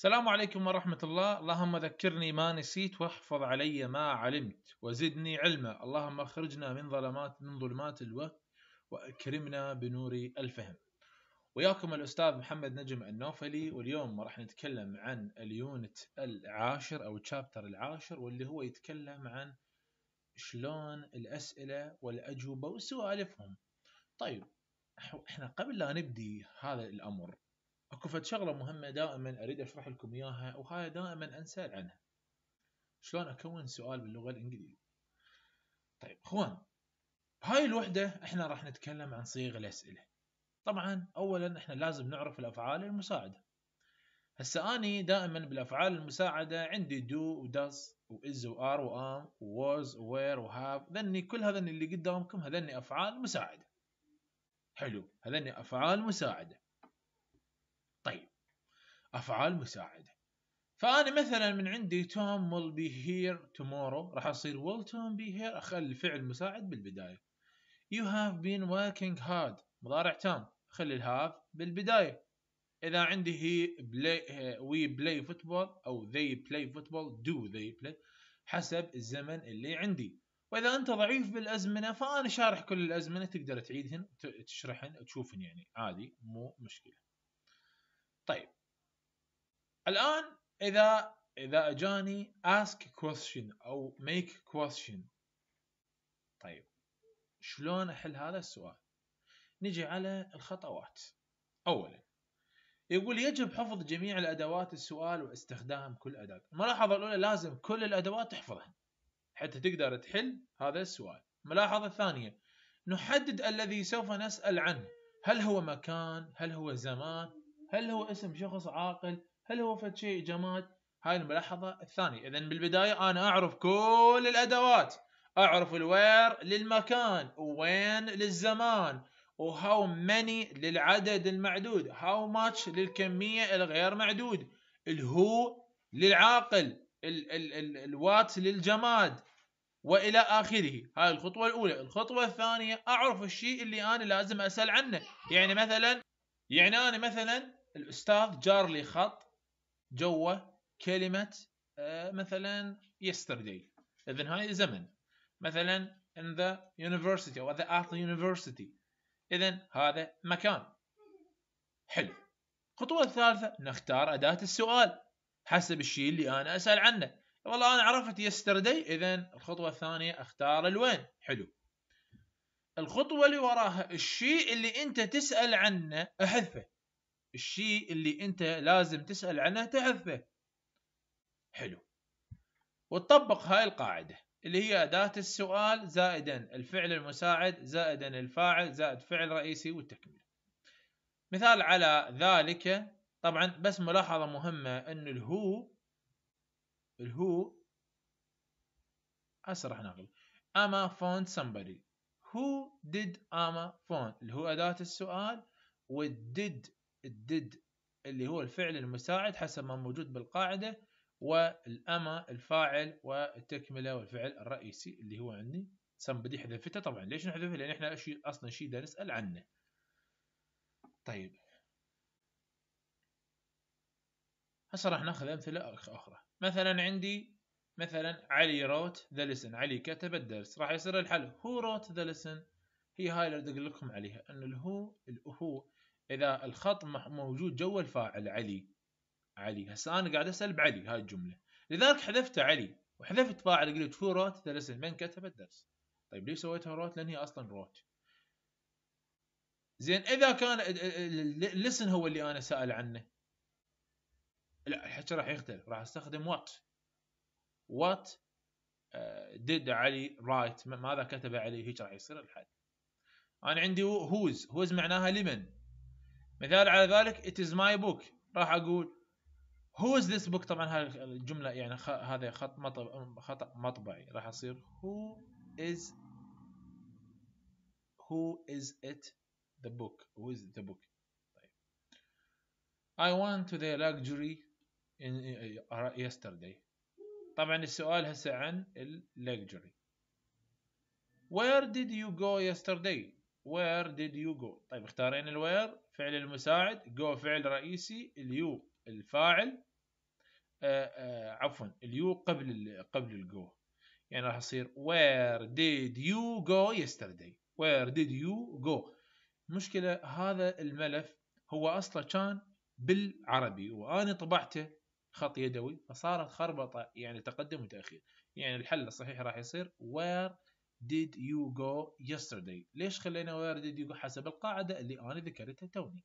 السلام عليكم ورحمة الله اللهم ذكرني ما نسيت واحفظ علي ما علمت وزدني علما اللهم اخرجنا من ظلمات من ظلمات الوهم واكرمنا بنور الفهم وياكم الأستاذ محمد نجم النوفلي واليوم راح نتكلم عن اليونت العاشر أو الشابتر العاشر واللي هو يتكلم عن شلون الأسئلة والأجوبة وسوالفهم طيب احنا قبل لا نبدي هذا الأمر اكو فد شغله مهمه دائما اريد اشرح لكم اياها وهاي دائما انسال عنها شلون اكون سؤال باللغه الانجليزيه طيب اخوان هاي الوحده احنا راح نتكلم عن صيغ الاسئله طبعا اولا احنا لازم نعرف الافعال المساعده هسه اني دائما بالافعال المساعده عندي دو وداز واز وار وام ووز وير وهاف ذني كل هذني اللي قدامكم هذني افعال مساعده حلو هذني افعال مساعده افعال مساعده فانا مثلا من عندي توم ويل بي هير تومورو راح اصير ويل توم بي هير اخلي فعل مساعد بالبدايه يو هاف بين working هارد مضارع تام خلي الهاف بالبدايه اذا عندي هي بلاي وي بلاي فوتبول او ذي بلاي فوتبول دو ذي بلاي حسب الزمن اللي عندي واذا انت ضعيف بالازمنه فانا شارح كل الازمنه تقدر تعيدهن تشرحهن تشوفهن يعني عادي مو مشكله طيب الان اذا اذا اجاني ask question او make question طيب شلون احل هذا السؤال؟ نجي على الخطوات اولا يقول يجب حفظ جميع الادوات السؤال واستخدام كل اداه، الملاحظه الاولى لازم كل الادوات تحفظها حتى تقدر تحل هذا السؤال. الملاحظه الثانيه نحدد الذي سوف نسال عنه، هل هو مكان؟ هل هو زمان؟ هل هو اسم شخص عاقل؟ هل هو فد شيء جماد هاي الملاحظه الثانيه اذا بالبدايه انا اعرف كل الادوات اعرف الوير للمكان وين للزمان وهاو ماني للعدد المعدود هاو ماتش للكميه الغير معدود الهو للعاقل الوات للجماد والى اخره هاي الخطوه الاولى الخطوه الثانيه اعرف الشيء اللي انا لازم اسال عنه يعني مثلا يعني انا مثلا الاستاذ جار لي خط جوا كلمه آه، مثلا yesterday اذا هاي زمن مثلا in the university او the at the university اذا هذا مكان حلو الخطوه الثالثه نختار اداه السؤال حسب الشيء اللي انا اسال عنه والله انا عرفت yesterday اذا الخطوه الثانيه اختار الوين حلو الخطوه اللي وراها الشيء اللي انت تسال عنه احذفه الشيء اللي انت لازم تسال عنه تعرفه حلو وتطبق هاي القاعده اللي هي اداه السؤال زائدا الفعل المساعد زائدا الفاعل زائد فعل رئيسي والتكمله مثال على ذلك طبعا بس ملاحظه مهمه ان الهو الهو هسه راح ناخذ اما فون somebody who did اما فون اللي هو اداه السؤال والديد الديد اللي هو الفعل المساعد حسب ما موجود بالقاعدة والأما الفاعل والتكملة والفعل الرئيسي اللي هو عندي somebody حذفته طبعا ليش نحذفه لأن احنا شيء أصلا شيء دا نسأل عنه طيب هسه راح ناخذ أمثلة أخرى مثلا عندي مثلا علي روت ذا لسن علي كتب الدرس راح يصير الحل هو روت ذا لسن هي هاي اللي بدي اقول لكم عليها ان الهو الهو اذا الخط موجود جوا الفاعل علي علي هسه انا قاعد اسال بعلي هاي الجمله لذلك حذفت علي وحذفت فاعل قلت فو روت ثلاثة من كتب الدرس طيب ليش سويتها روت لان هي اصلا روت زين اذا كان اللسن هو اللي انا سال عنه لا الحكي راح يختلف راح استخدم وات وات ديد علي رايت ماذا كتب علي هيك راح يصير الحل انا عندي هوز هوز معناها لمن مثال على ذلك it is my book راح اقول who is this book طبعا هذه الجمله يعني خ... هذا خط مطب... خطا مطبعي راح اصير who is who is it the book who is the book طيب I went to the luxury in yesterday طبعا السؤال هسه عن ال luxury where did you go yesterday وير ديد يو جو طيب اختارين الوير فعل المساعد جو فعل رئيسي اليو الفاعل آآ آه، آآ آه، عفوا اليو قبل قبل الجو يعني راح يصير where did you go yesterday where did you go مشكلة هذا الملف هو أصلا كان بالعربي وأنا طبعته خط يدوي فصارت خربطة يعني تقدم وتأخير يعني الحل الصحيح راح يصير where did you go yesterday ليش خلينا where did you go حسب القاعدة اللي أنا ذكرتها توني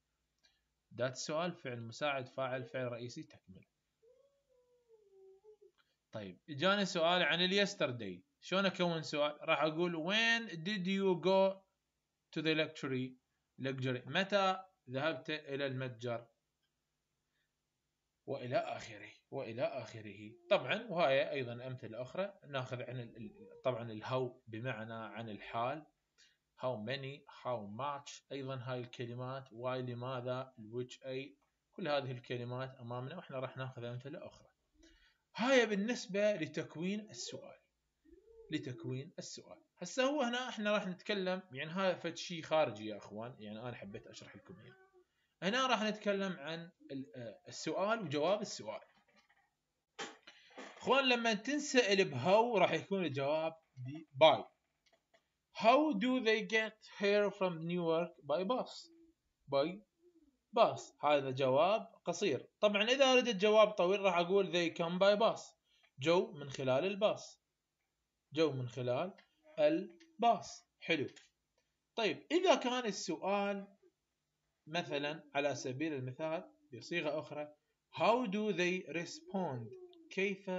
ذات السؤال فعل مساعد فاعل فعل رئيسي تكمل طيب اجاني سؤال عن اليسترداي شلون اكون سؤال راح اقول when did you go to the lecture lecture متى ذهبت الى المتجر والى اخره والى اخره طبعا وهاي ايضا امثله اخرى ناخذ عن طبعا الهو بمعنى عن الحال how many how much ايضا هاي الكلمات why لماذا which اي كل هذه الكلمات امامنا واحنا راح ناخذ امثله اخرى هاي بالنسبه لتكوين السؤال لتكوين السؤال هسه هو هنا احنا راح نتكلم يعني هذا فد شيء خارجي يا اخوان يعني انا حبيت اشرح لكم اياه هنا راح نتكلم عن آه، السؤال وجواب السؤال اخوان لما تنسال بهاو راح يكون الجواب باي How do they get here from Newark by bus? By bus. هذا جواب قصير. طبعا إذا أريد الجواب طويل راح أقول they come by bus. جو من خلال الباص. جو من خلال الباص. حلو. طيب إذا كان السؤال مثلا على سبيل المثال بصيغة أخرى How do they respond كيف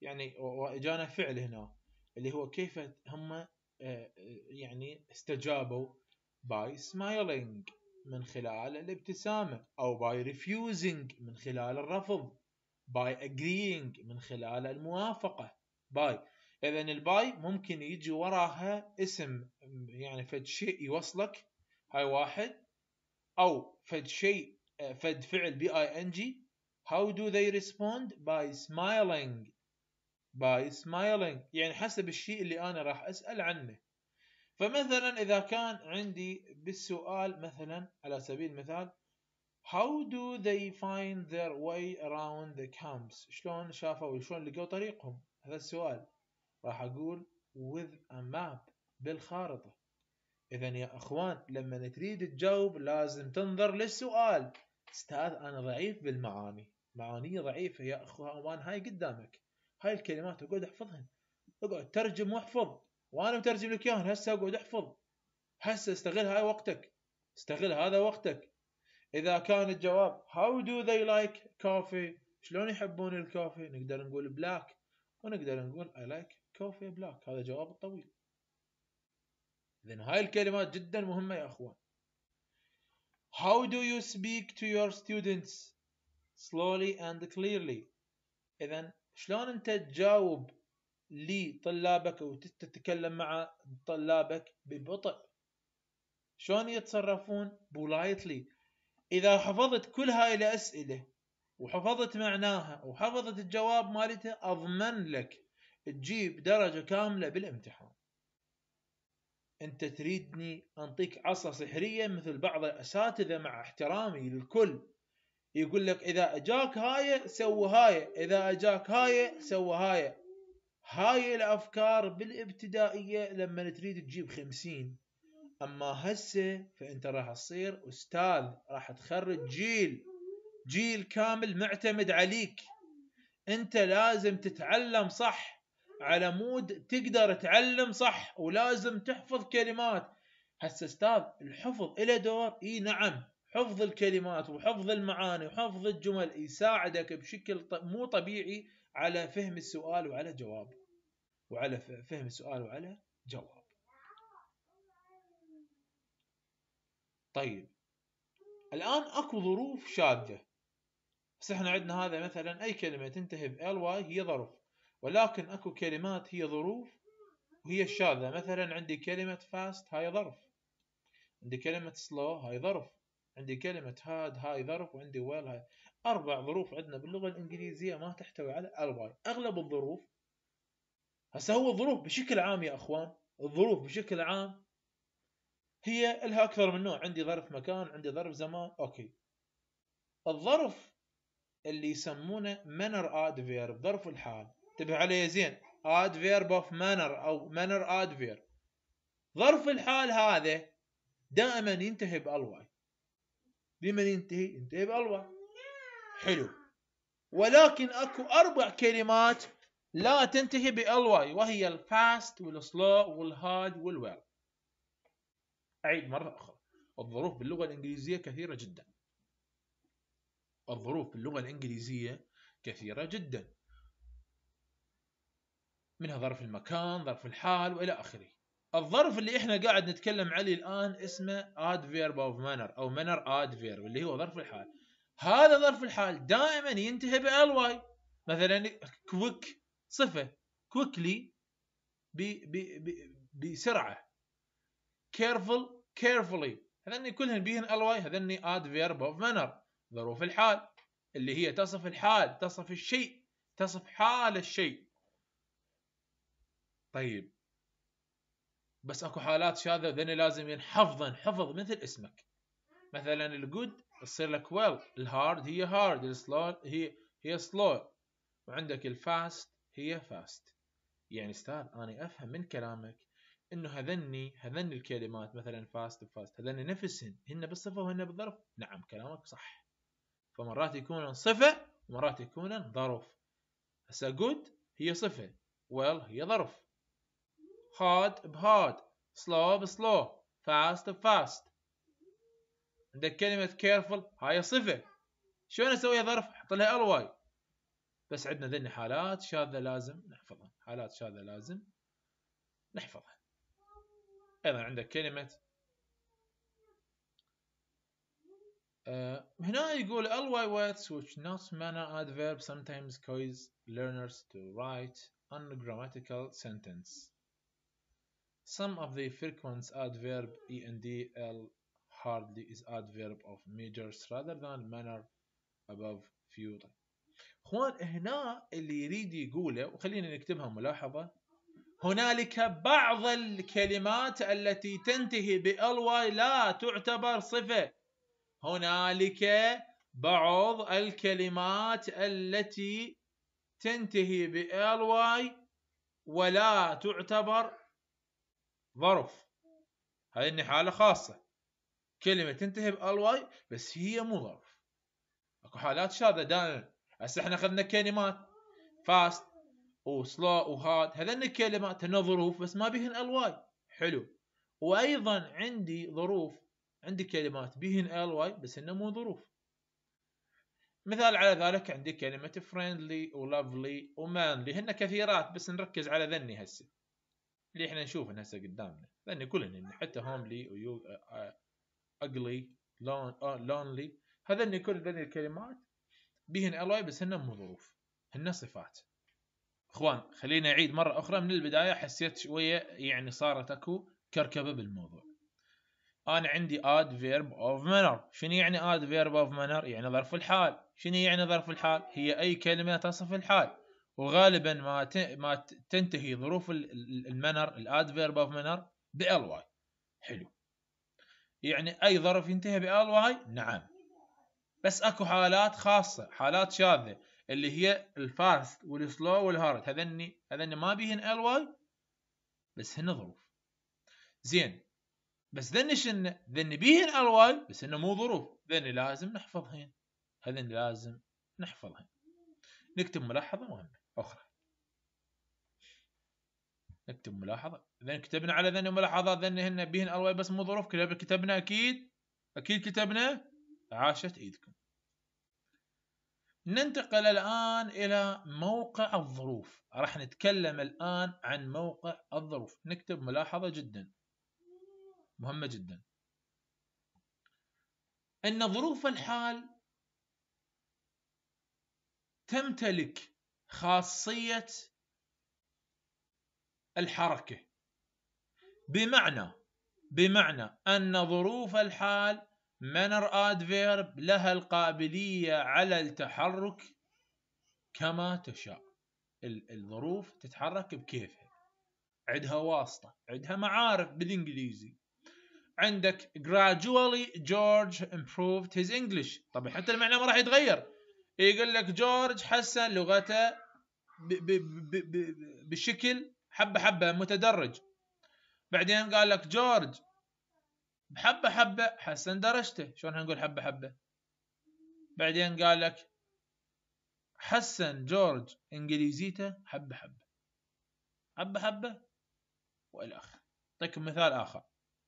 يعني واجانا فعل هنا اللي هو كيف هم آه، آه، يعني استجابوا باي سمايلينج من خلال الابتسامة أو باي ريفيوزنج من خلال الرفض باي اجريينج من خلال الموافقة باي إذا الباي ممكن يجي وراها اسم يعني فد شيء يوصلك هاي واحد أو فد شيء آه، فد فعل بي اي ان جي How do they respond? By smiling. By smiling. يعني حسب الشيء اللي أنا راح أسأل عنه. فمثلا إذا كان عندي بالسؤال مثلا على سبيل المثال How do they find their way around the camps؟ شلون شافوا شلون لقوا طريقهم؟ هذا السؤال راح أقول with a map بالخارطة إذا يا أخوان لما تريد تجاوب لازم تنظر للسؤال أستاذ أنا ضعيف بالمعاني معانيه ضعيفه يا اخوان هاي قدامك هاي الكلمات اقعد احفظهن اقعد ترجم واحفظ وانا مترجم لك اياهن هسه اقعد احفظ هسه استغل هاي وقتك استغل هذا وقتك اذا كان الجواب هاو دو ذي لايك كوفي شلون يحبون الكوفي نقدر نقول بلاك ونقدر نقول اي لايك كوفي بلاك هذا جواب الطويل اذا هاي الكلمات جدا مهمة يا اخوان How do you speak to your students slowly and clearly اذا شلون انت تجاوب لطلابك وتتكلم مع طلابك ببطء شلون يتصرفون بولايتلي اذا حفظت كل هاي الاسئله وحفظت معناها وحفظت الجواب مالته اضمن لك تجيب درجه كامله بالامتحان انت تريدني انطيك عصا سحريه مثل بعض الاساتذه مع احترامي للكل يقول لك إذا أجاك هاي سو هاي إذا أجاك هاي سو هاي هاي الأفكار بالابتدائية لما تريد تجيب خمسين أما هسه فأنت راح تصير أستاذ راح تخرج جيل جيل كامل معتمد عليك أنت لازم تتعلم صح على مود تقدر تعلم صح ولازم تحفظ كلمات هسه أستاذ الحفظ إلى دور إي نعم حفظ الكلمات وحفظ المعاني وحفظ الجمل يساعدك بشكل مو طبيعي على فهم السؤال وعلى جوابه وعلى فهم السؤال وعلى جواب طيب الآن أكو ظروف شاذة بس احنا عندنا هذا مثلا أي كلمة تنتهي ب واي هي ظرف ولكن أكو كلمات هي ظروف وهي الشاذة مثلا عندي كلمة fast هاي ظرف عندي كلمة slow هاي ظرف عندي كلمة هاد هاي ظرف وعندي ويل هاي أربع ظروف عندنا باللغة الإنجليزية ما تحتوي على الواي أغلب الظروف هسه هو الظروف بشكل عام يا أخوان الظروف بشكل عام هي لها أكثر من نوع عندي ظرف مكان عندي ظرف زمان أوكي الظرف اللي يسمونه manner adverb ظرف الحال انتبه علي زين adverb of manner أو manner adverb ظرف الحال هذا دائما ينتهي بالواي بمن ينتهي ينتهي بأربع حلو ولكن اكو اربع كلمات لا تنتهي بالواي وهي الفاست والسلو والهاد والويل اعيد مره اخرى الظروف باللغه الانجليزيه كثيره جدا الظروف باللغه الانجليزيه كثيره جدا منها ظرف المكان ظرف الحال والى اخره الظرف اللي احنا قاعد نتكلم عليه الان اسمه adverb of manner او manner adverb اللي هو ظرف الحال هذا ظرف الحال دائما ينتهي بالواي مثلا كويك صفه كويكلي بسرعه كيرفل كيرفلي هذني كلهن بيهن الواي هذني adverb of manner ظروف الحال اللي هي تصف الحال تصف الشيء تصف حال الشيء طيب بس اكو حالات شاذه ذني لازم ينحفظن حفظ مثل اسمك مثلا الجود تصير لك ويل الهارد هي هارد السلو هي هي سلو وعندك الفاست هي فاست يعني استاذ انا افهم من كلامك انه هذني هذني الكلمات مثلا فاست وفاست هذني نفسهن هن بالصفه وهن بالظرف نعم كلامك صح فمرات يكونن صفه ومرات يكونن ظرف هسه جود هي صفه ويل هي ظرف hard hard slow slow fast fast عندك كلمة careful هاي صفة شلون اسويها ظرف احط لها الواي بس عندنا ذني حالات شاذة لازم نحفظها حالات شاذة لازم نحفظها ايضا عندك كلمة أه هنا يقول واي words which not manner adverb sometimes cause learners to write ungrammatical sentence Some of the frequent adverb END L hardly is adverb of majors rather than manner above few. اخوان هنا اللي يريد يقوله وخلينا نكتبها ملاحظه هنالك بعض الكلمات التي تنتهي واي لا تعتبر صفه هنالك بعض الكلمات التي تنتهي واي ولا تعتبر ظرف هاي حالة خاصة كلمة تنتهي بالواي بس هي مو ظرف اكو حالات شاذة دائما هسه احنا اخذنا كلمات فاست وسلو وهاد هذن الكلمات هن ظروف بس ما بهن الواي حلو وايضا عندي ظروف عندي كلمات بهن الواي بس هن مو ظروف مثال على ذلك عندي كلمة فريندلي و manly هن كثيرات بس نركز على ذني هسه اللي احنا نشوفه هسه قدامنا لان كلهن حتى هوملي ويو اقلي لونلي هذني كل ذني الكلمات بهن الوي بس هن مو ظروف هن صفات اخوان خلينا اعيد مره اخرى من البدايه حسيت شويه يعني صارت اكو كركبه بالموضوع انا عندي اد فيرب اوف مانر شنو يعني اد فيرب اوف مانر يعني ظرف الحال شنو يعني ظرف الحال هي اي كلمه تصف الحال وغالبا ما ما تنتهي ظروف المنر الادفيرب اوف منر بال واي حلو يعني اي ظرف ينتهي بال واي نعم بس اكو حالات خاصه حالات شاذه اللي هي الفاست والسلو والهارد هذني هذني ما بيهن ال واي بس هن ظروف زين بس ذني شن ذني بيهن ال واي بس هن مو ظروف ذني لازم نحفظهن هذني لازم نحفظهن نكتب ملاحظه مهمه أخرى نكتب ملاحظة إذا كتبنا على ذني ملاحظات ذني هن بهن ألواي بس مو ظروف كتبنا أكيد أكيد كتبنا عاشت إيدكم ننتقل الآن إلى موقع الظروف راح نتكلم الآن عن موقع الظروف نكتب ملاحظة جدا مهمة جدا أن ظروف الحال تمتلك خاصية الحركة بمعنى بمعنى أن ظروف الحال manner adverb لها القابلية على التحرك كما تشاء الظروف تتحرك بكيفها عندها واسطة عندها معارف بالإنجليزي عندك gradually George improved his English طبعا حتى المعنى ما راح يتغير يقول لك جورج حسن لغته بشكل حبه حبه متدرج بعدين قال لك جورج بحبه حبه حسن درجته شلون نقول حبه حبه بعدين قال لك حسن جورج انجليزيته حبه حبه حبه حبه والى اخره اعطيكم مثال اخر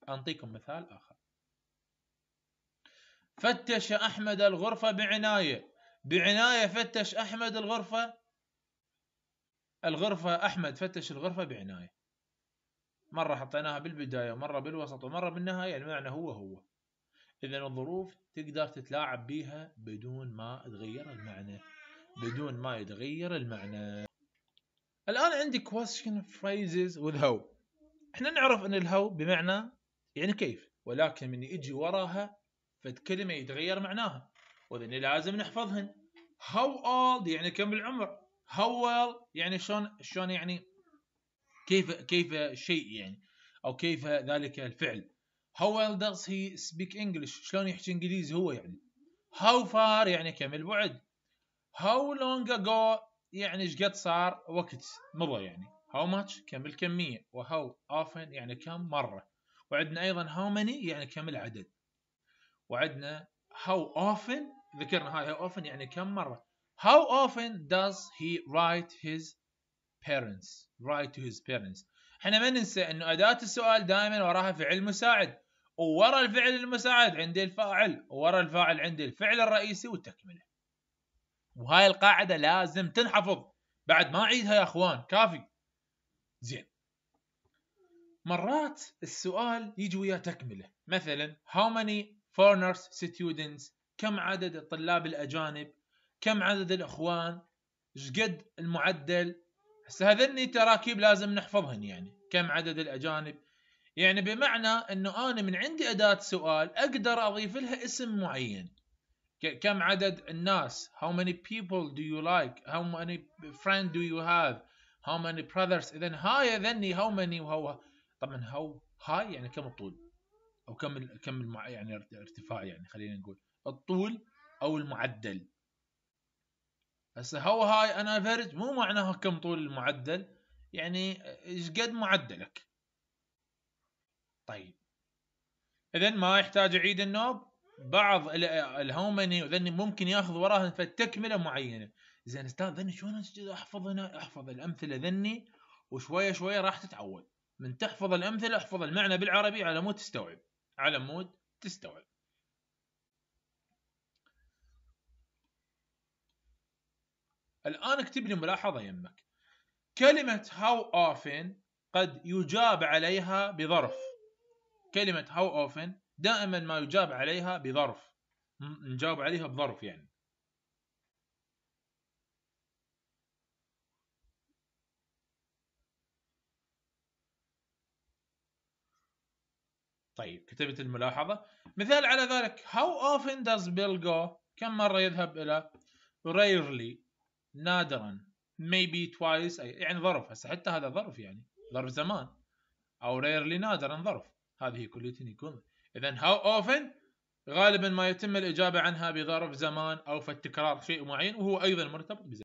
اعطيكم مثال اخر فتش احمد الغرفه بعنايه بعنايه فتش احمد الغرفه الغرفة أحمد فتش الغرفة بعناية مرة حطيناها بالبداية ومرة بالوسط ومرة بالنهاية المعنى يعني هو هو إذا الظروف تقدر تتلاعب بيها بدون ما تغير المعنى بدون ما يتغير المعنى الآن عندي question phrases with how احنا نعرف أن الهو بمعنى يعني كيف ولكن من يجي وراها فالكلمة يتغير معناها وإذن لازم نحفظهن how old يعني كم العمر هول يعني شلون شلون يعني كيف كيف الشيء يعني او كيف ذلك الفعل هو does هي سبيك انجلش شلون يحكي انجليزي هو يعني هاو فار يعني كم البعد هاو لونج اجو يعني ايش قد صار وقت مضى يعني هاو ماتش كم الكميه وهاو اوفن يعني كم مره وعندنا ايضا هاو ماني يعني كم العدد وعندنا هاو اوفن ذكرنا هاي اوفن يعني كم مره How often does he write his parents? Write to his parents. احنا ما ننسى انه اداة السؤال دائما وراها فعل مساعد وورا الفعل المساعد عندي الفاعل وورا الفاعل عندي الفعل الرئيسي والتكملة وهاي القاعدة لازم تنحفظ بعد ما اعيدها يا اخوان كافي زين مرات السؤال يجي وياه تكملة مثلا how many foreigners students كم عدد الطلاب الأجانب كم عدد الإخوان شقد المعدل هسه هذني تراكيب لازم نحفظهن يعني كم عدد الأجانب يعني بمعنى أنه أنا من عندي أداة سؤال أقدر أضيف لها اسم معين كم عدد الناس how many people do you like how many friend do you have how many brothers اذا هاي ذني how many وهو طبعا هو هاي يعني كم الطول او كم كم المع... يعني ارتفاع يعني خلينا نقول الطول او المعدل هسه هو هاي انا افرج مو معناها كم طول المعدل يعني ايش قد معدلك طيب اذا ما يحتاج اعيد النوب بعض الهومني وذني ممكن ياخذ وراها فتكمله معينه زين استاذ ذني شلون احفظ هنا احفظ الامثله ذني وشويه شويه راح تتعود من تحفظ الامثله احفظ المعنى بالعربي على مود تستوعب على مود تستوعب الآن اكتب لي ملاحظة يمك كلمة how often قد يجاب عليها بظرف كلمة how often دائما ما يجاب عليها بظرف نجاوب عليها بظرف يعني طيب كتبت الملاحظة مثال على ذلك how often does Bill go كم مرة يذهب إلى rarely نادرا maybe twice يعني ظرف هسه حتى هذا ظرف يعني ظرف زمان او rarely نادرا ظرف هذه كلية يكون اذا how often غالبا ما يتم الاجابه عنها بظرف زمان او في التكرار شيء معين وهو ايضا مرتبط بزمان